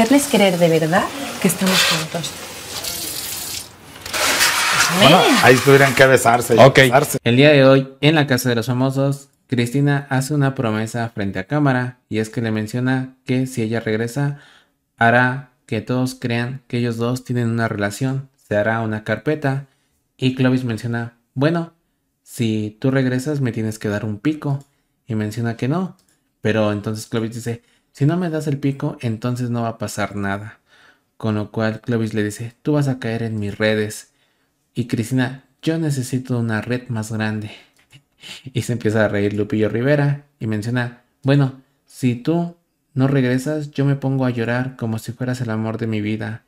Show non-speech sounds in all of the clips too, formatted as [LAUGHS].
hacerles creer de verdad que estamos juntos. Pues, bueno, ahí tuvieran que besarse. ok. El día de hoy, en la Casa de los Famosos, Cristina hace una promesa frente a cámara y es que le menciona que si ella regresa, hará que todos crean que ellos dos tienen una relación, se hará una carpeta y Clovis menciona, bueno, si tú regresas me tienes que dar un pico y menciona que no, pero entonces Clovis dice, si no me das el pico, entonces no va a pasar nada. Con lo cual Clovis le dice, tú vas a caer en mis redes. Y Cristina, yo necesito una red más grande. [LAUGHS] Y se empieza a reír Lupillo Rivera y menciona, bueno, si tú no regresas, yo me pongo a llorar como si fueras el amor de mi vida.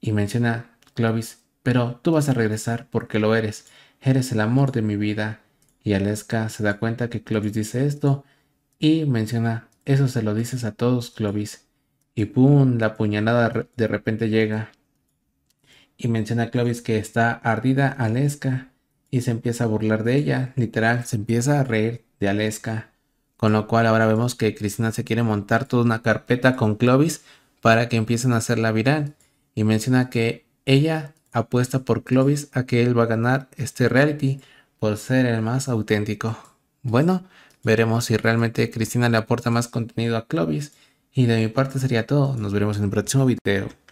Y menciona Clovis, pero tú vas a regresar porque lo eres, eres el amor de mi vida. Y Aleska se da cuenta que Clovis dice esto y menciona eso se lo dices a todos, Clovis. Y pum, la puñalada de repente llega. Y menciona a Clovis que está ardida Aleska y se empieza a burlar de ella. Literal, se empieza a reír de Aleska. Con lo cual ahora vemos que Cristina se quiere montar toda una carpeta con Clovis para que empiecen a hacerla viral. Y menciona que ella apuesta por Clovis a que él va a ganar este reality por ser el más auténtico. Bueno, Veremos si realmente Cristina le aporta más contenido a Clovis. Y de mi parte sería todo. Nos veremos en el próximo video.